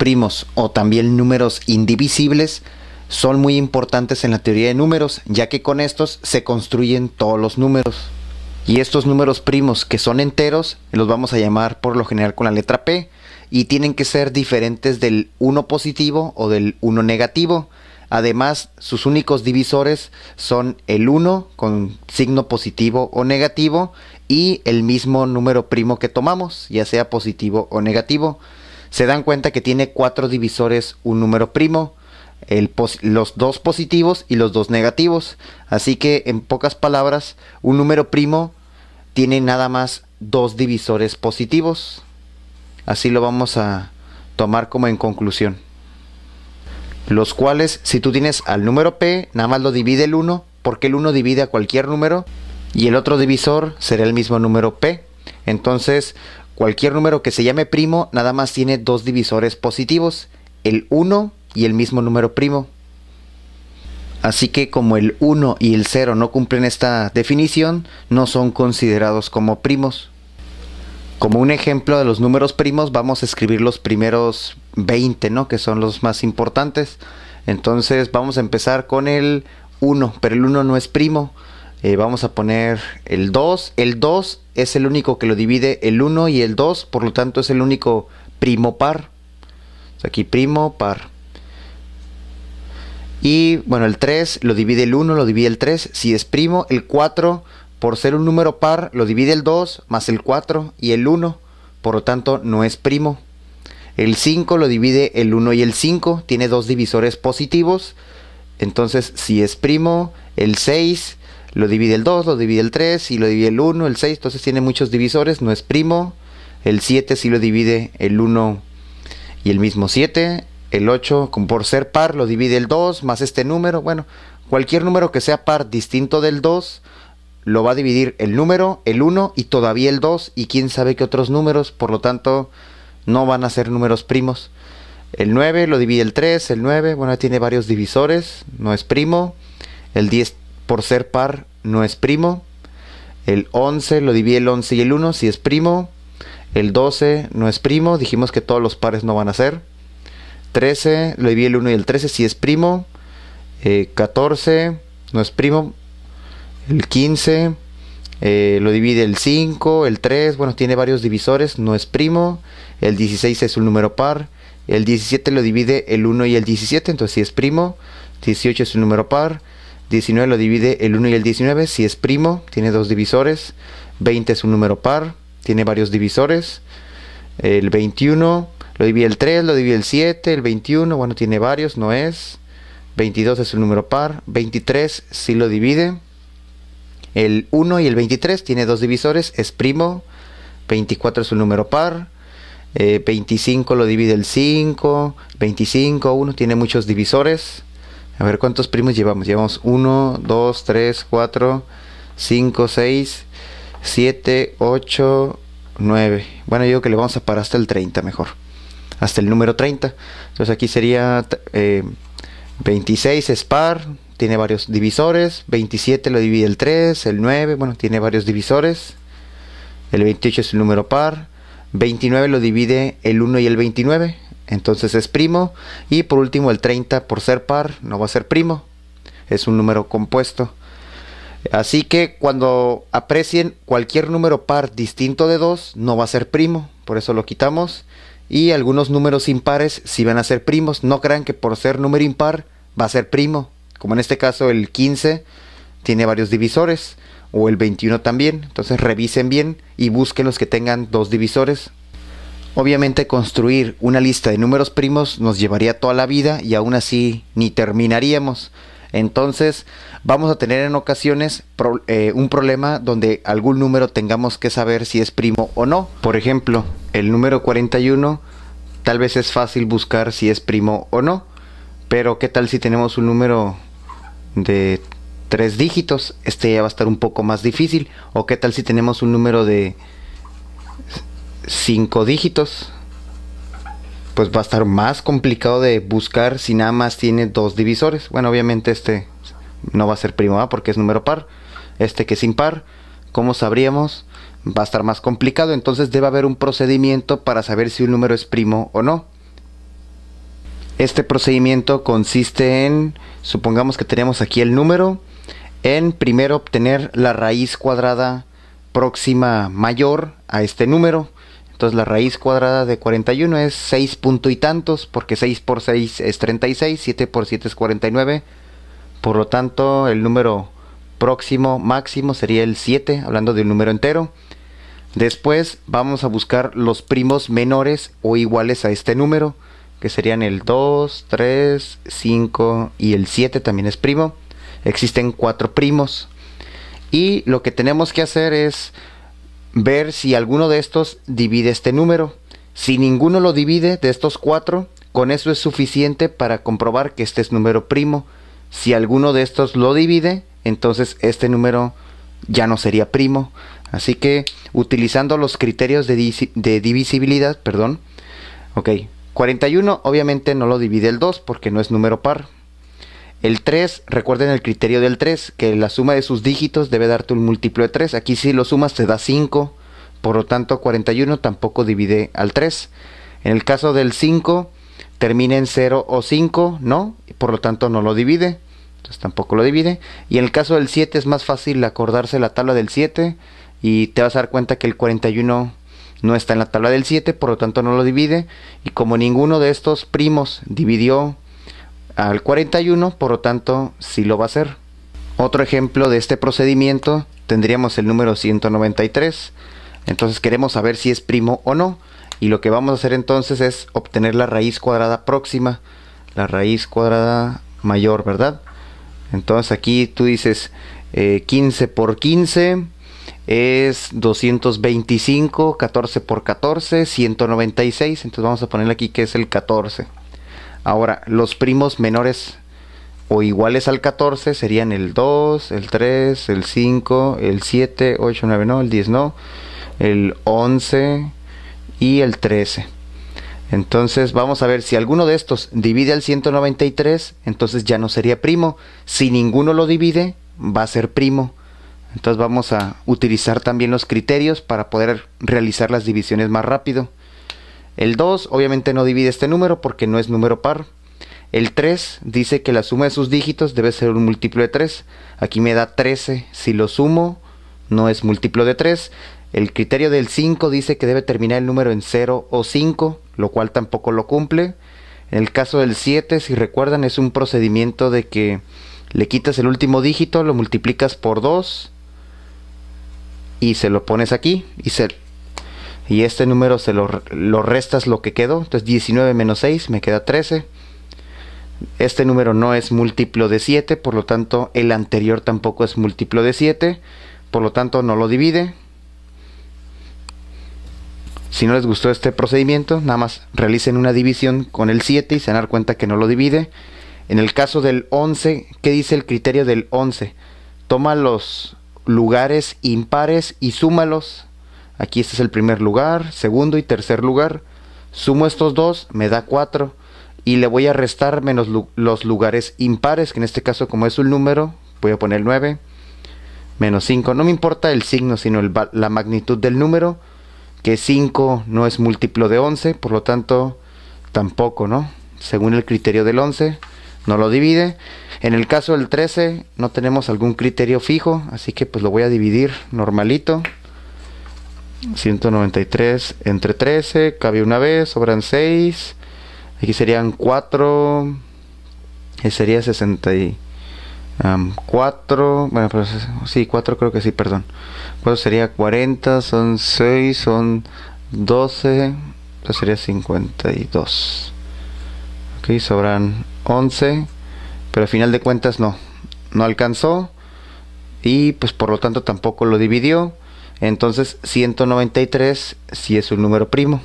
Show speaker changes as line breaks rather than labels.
primos o también números indivisibles son muy importantes en la teoría de números, ya que con estos se construyen todos los números. Y estos números primos que son enteros los vamos a llamar por lo general con la letra P y tienen que ser diferentes del 1 positivo o del 1 negativo. Además, sus únicos divisores son el 1 con signo positivo o negativo y el mismo número primo que tomamos, ya sea positivo o negativo se dan cuenta que tiene cuatro divisores un número primo, los dos positivos y los dos negativos. Así que en pocas palabras, un número primo tiene nada más dos divisores positivos. Así lo vamos a tomar como en conclusión. Los cuales, si tú tienes al número p, nada más lo divide el 1, porque el 1 divide a cualquier número, y el otro divisor será el mismo número p. Entonces, Cualquier número que se llame primo nada más tiene dos divisores positivos, el 1 y el mismo número primo. Así que como el 1 y el 0 no cumplen esta definición, no son considerados como primos. Como un ejemplo de los números primos, vamos a escribir los primeros 20, ¿no? Que son los más importantes. Entonces vamos a empezar con el 1, pero el 1 no es primo. Eh, vamos a poner el 2. El 2 es el único que lo divide el 1 y el 2, por lo tanto es el único primo par. aquí primo par. Y bueno, el 3 lo divide el 1, lo divide el 3. Si es primo, el 4, por ser un número par, lo divide el 2 más el 4 y el 1. Por lo tanto, no es primo. El 5 lo divide el 1 y el 5. Tiene dos divisores positivos. Entonces, si es primo, el 6 lo divide el 2, lo divide el 3 y lo divide el 1, el 6, entonces tiene muchos divisores, no es primo. El 7 si lo divide el 1 y el mismo 7. El 8, por ser par, lo divide el 2 más este número. Bueno, cualquier número que sea par distinto del 2, lo va a dividir el número, el 1 y todavía el 2 y quién sabe qué otros números, por lo tanto no van a ser números primos. El 9 lo divide el 3, el 9, bueno, tiene varios divisores, no es primo. El 10 por ser par no es primo. El 11 lo divide el 11 y el 1 si es primo. El 12 no es primo, dijimos que todos los pares no van a ser. 13 lo divide el 1 y el 13 si es primo. Eh, 14 no es primo. El 15 eh, lo divide el 5, el 3, bueno, tiene varios divisores, no es primo. El 16 es un número par. El 17 lo divide el 1 y el 17, entonces si es primo. 18 es un número par. 19 lo divide el 1 y el 19. Si es primo, tiene dos divisores. 20 es un número par, tiene varios divisores. El 21 lo divide el 3, lo divide el 7, el 21, bueno, tiene varios, no es. 22 es un número par. 23 si lo divide. El 1 y el 23 tiene dos divisores, es primo. 24 es un número par. 25 eh, lo divide el 5. 25, 1 tiene muchos divisores. A ver, ¿cuántos primos llevamos? Llevamos 1, 2, 3, 4, 5, 6, 7, 8, 9. Bueno, yo que le vamos a parar hasta el 30 mejor. Hasta el número 30. Entonces aquí sería 26 eh, es par, tiene varios divisores. 27 lo divide el 3, el 9, bueno, tiene varios divisores. El 28 es el número par. 29 lo divide el 1 y el 29 entonces es primo. Y por último el 30 por ser par no va a ser primo, es un número compuesto. Así que cuando aprecien cualquier número par distinto de 2 no va a ser primo, por eso lo quitamos. Y algunos números impares si van a ser primos, no crean que por ser número impar va a ser primo, como en este caso el 15 tiene varios divisores o el 21 también, entonces revisen bien y busquen los que tengan dos divisores Obviamente construir una lista de números primos nos llevaría toda la vida y aún así ni terminaríamos. Entonces vamos a tener en ocasiones eh, un problema donde algún número tengamos que saber si es primo o no. Por ejemplo, el número 41 tal vez es fácil buscar si es primo o no. Pero ¿qué tal si tenemos un número de tres dígitos? Este ya va a estar un poco más difícil. ¿O qué tal si tenemos un número de 5 dígitos, pues va a estar más complicado de buscar si nada más tiene dos divisores. Bueno, obviamente este no va a ser primo A porque es número par. Este que es impar, cómo sabríamos, va a estar más complicado. Entonces debe haber un procedimiento para saber si un número es primo o no. Este procedimiento consiste en, supongamos que tenemos aquí el número, en primero obtener la raíz cuadrada próxima mayor a este número. Entonces la raíz cuadrada de 41 es 6 punto y tantos, porque 6 por 6 es 36, 7 por 7 es 49. Por lo tanto, el número próximo máximo sería el 7, hablando de un número entero. Después vamos a buscar los primos menores o iguales a este número, que serían el 2, 3, 5 y el 7 también es primo. Existen 4 primos. Y lo que tenemos que hacer es ver si alguno de estos divide este número. Si ninguno lo divide de estos cuatro, con eso es suficiente para comprobar que este es número primo. Si alguno de estos lo divide, entonces este número ya no sería primo. Así que utilizando los criterios de, divisibilidad, perdón, ok, 41 obviamente no lo divide el 2 porque no es número par, el 3, recuerden el criterio del 3, que la suma de sus dígitos debe darte un múltiplo de 3. Aquí si lo sumas te da 5, por lo tanto 41 tampoco divide al 3. En el caso del 5, termina en 0 o 5, ¿no? Por lo tanto no lo divide, entonces tampoco lo divide. Y en el caso del 7 es más fácil acordarse la tabla del 7 y te vas a dar cuenta que el 41 no está en la tabla del 7, por lo tanto no lo divide. Y como ninguno de estos primos dividió al 41, por lo tanto si lo va a hacer. Otro ejemplo de este procedimiento tendríamos el número 193. Entonces queremos saber si es primo o no. Y lo que vamos a hacer entonces es obtener la raíz cuadrada próxima. La raíz cuadrada mayor, ¿verdad? Entonces aquí tú dices 15 eh, por 15 es 225, 14 por 14, 196. Entonces vamos a ponerle aquí que es el 14. Ahora, los primos menores o iguales al 14 serían el 2, el 3, el 5, el 7, 8, 9, no, el 10 no, el 11 y el 13. Entonces vamos a ver si alguno de estos divide al 193, entonces ya no sería primo. Si ninguno lo divide, va a ser primo. Entonces vamos a utilizar también los criterios para poder realizar las divisiones más rápido. El 2 obviamente no divide este número porque no es número par. El 3 dice que la suma de sus dígitos debe ser un múltiplo de 3. Aquí me da 13. Si lo sumo, no es múltiplo de 3. El criterio del 5 dice que debe terminar el número en 0 o 5, lo cual tampoco lo cumple. En el caso del 7, si recuerdan, es un procedimiento de que le quitas el último dígito, lo multiplicas por 2 y se lo pones aquí y se y este número se lo, lo restas lo que quedó. Entonces 19 menos 6 me queda 13. Este número no es múltiplo de 7, por lo tanto el anterior tampoco es múltiplo de 7, por lo tanto no lo divide. Si no les gustó este procedimiento, nada más realicen una división con el 7 y se van dar cuenta que no lo divide. En el caso del 11, ¿qué dice el criterio del 11? Toma los lugares impares y súmalos Aquí este es el primer lugar, segundo y tercer lugar. Sumo estos dos, me da 4. Y le voy a restar menos los lugares impares, que en este caso como es un número, voy a poner 9. Menos 5. No me importa el signo, sino la magnitud del número, que 5 no es múltiplo de 11, por lo tanto tampoco, ¿no? Según el criterio del 11, no lo divide. En el caso del 13 no tenemos algún criterio fijo, así que pues lo voy a dividir normalito. 193 entre 13, cabe una vez, sobran 6. Aquí serían 4. Y sería 64. bueno, pero sí, 4 creo que sí, perdón. Pues sería 40, son 6, son 12. sería 52. aquí sobran 11. Pero al final de cuentas no. No alcanzó. Y pues por lo tanto tampoco lo dividió entonces 193 si sí es un número primo.